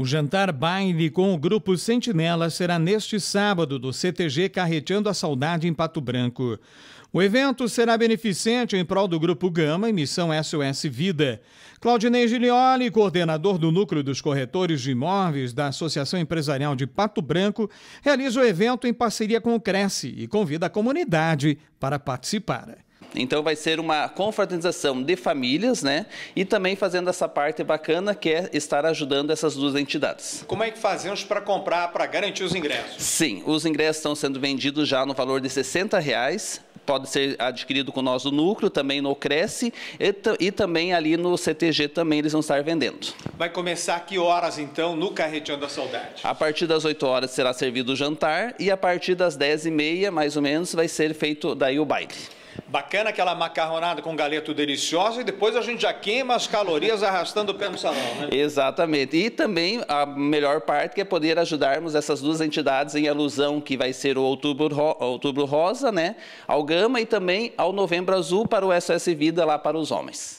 O jantar baile com o grupo Sentinela será neste sábado do CTG Carreteando a Saudade em Pato Branco. O evento será beneficente em prol do Grupo Gama e Missão SOS Vida. Claudinei Gilioli, coordenador do Núcleo dos Corretores de Imóveis da Associação Empresarial de Pato Branco, realiza o evento em parceria com o Cresce e convida a comunidade para participar. Então vai ser uma confraternização de famílias, né? E também fazendo essa parte bacana que é estar ajudando essas duas entidades. Como é que fazemos para comprar, para garantir os ingressos? Sim, os ingressos estão sendo vendidos já no valor de 60 reais pode ser adquirido com nós do núcleo, também no Cresce e, e, também ali no CTG também eles vão estar vendendo. Vai começar que horas então no Carreteando da Saudade? A partir das 8 horas será servido o jantar e a partir das 10 e meia mais ou menos vai ser feito daí o baile. Bacana aquela macarronada com galeto deliciosa e depois a gente já queima as calorias arrastando o pé no salão, né? Exatamente. E também a melhor parte que é poder ajudarmos essas duas entidades em alusão que vai ser o Outubro, Ro... Outubro Rosa, né? Ao Gama e também ao Novembro Azul para o SOS Vida lá para os homens.